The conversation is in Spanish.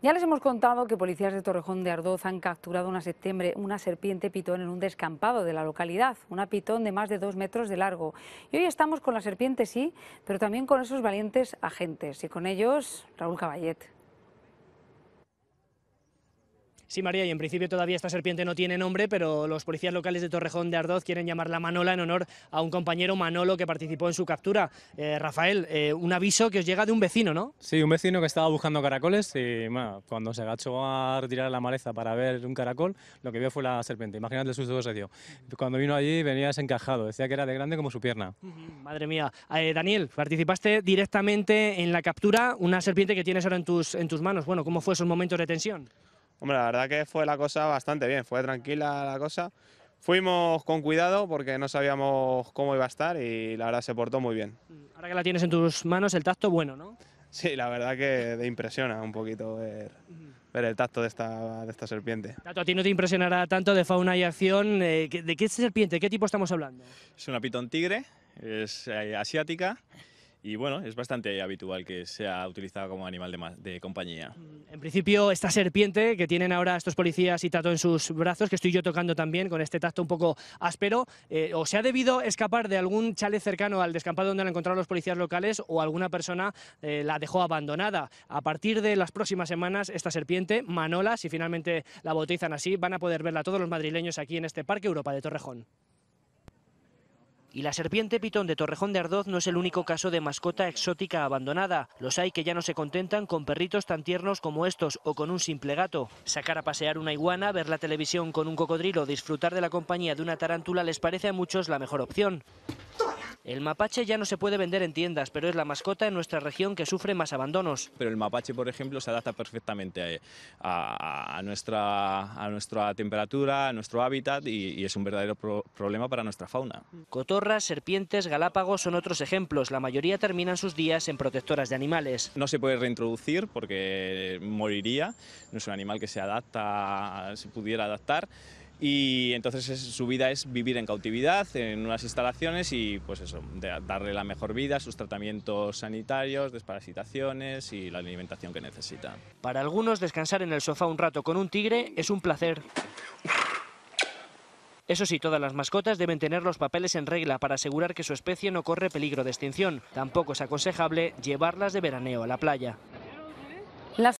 Ya les hemos contado que policías de Torrejón de Ardoz han capturado en septiembre, una serpiente pitón en un descampado de la localidad, una pitón de más de dos metros de largo. Y hoy estamos con la serpiente, sí, pero también con esos valientes agentes. Y con ellos, Raúl Caballet. Sí, María, y en principio todavía esta serpiente no tiene nombre, pero los policías locales de Torrejón de Ardoz quieren llamarla Manola en honor a un compañero Manolo que participó en su captura. Eh, Rafael, eh, un aviso que os llega de un vecino, ¿no? Sí, un vecino que estaba buscando caracoles y cuando se agachó a retirar la maleza para ver un caracol, lo que vio fue la serpiente. Imagínate el susto que se dio. Cuando vino allí venía desencajado, decía que era de grande como su pierna. madre mía. Eh, Daniel, participaste directamente en la captura, una serpiente que tienes ahora en tus, en tus manos. Bueno, ¿cómo fue esos momentos de tensión? Hombre, la verdad que fue la cosa bastante bien, fue tranquila la cosa. Fuimos con cuidado porque no sabíamos cómo iba a estar y la verdad se portó muy bien. Mm, ahora que la tienes en tus manos, el tacto bueno, ¿no? Sí, la verdad que te impresiona un poquito ver, el tacto de esta, de esta serpiente. Tato, a ti no te impresionará tanto de fauna y acción. Eh, ¿De qué serpiente, qué tipo estamos hablando? Es una pitón tigre, es eh, asiática y bueno, es bastante habitual que sea utilizado como animal de, compañía. Mm, en principio, esta serpiente que tienen ahora estos policías y Tato en sus brazos, que estoy yo tocando también con este tacto un poco áspero, eh, o se ha debido escapar de algún chalet cercano al descampado donde la encontraron los policías locales o alguna persona eh, la dejó abandonada. A partir de las próximas semanas, esta serpiente, Manola, si finalmente la bautizan así, van a poder verla todos los madrileños aquí en este Parque Europa de Torrejón. Y la serpiente pitón de Torrejón de Ardoz no es el único caso de mascota exótica abandonada. Los hay que ya no se contentan con perritos tan tiernos como estos o con un simple gato. Sacar a pasear una iguana, ver la televisión con un cocodrilo, disfrutar de la compañía de una tarántula les parece a muchos la mejor opción. El mapache ya no se puede vender en tiendas, pero es la mascota en nuestra región que sufre más abandonos. Pero el mapache, por ejemplo, se adapta perfectamente a, nuestra, temperatura, a nuestro hábitat y, es un verdadero problema para nuestra fauna. Cotorras, serpientes, galápagos son otros ejemplos. La mayoría terminan sus días en protectoras de animales. No se puede reintroducir porque moriría, no es un animal que se adapta, se pudiera adaptar y entonces su vida es vivir en cautividad, en unas instalaciones y pues eso, darle la mejor vida, sus tratamientos sanitarios, desparasitaciones y la alimentación que necesita. Para algunos descansar en el sofá un rato con un tigre es un placer. Eso sí, todas las mascotas deben tener los papeles en regla para asegurar que su especie no corre peligro de extinción. Tampoco es aconsejable llevarlas de veraneo a la playa.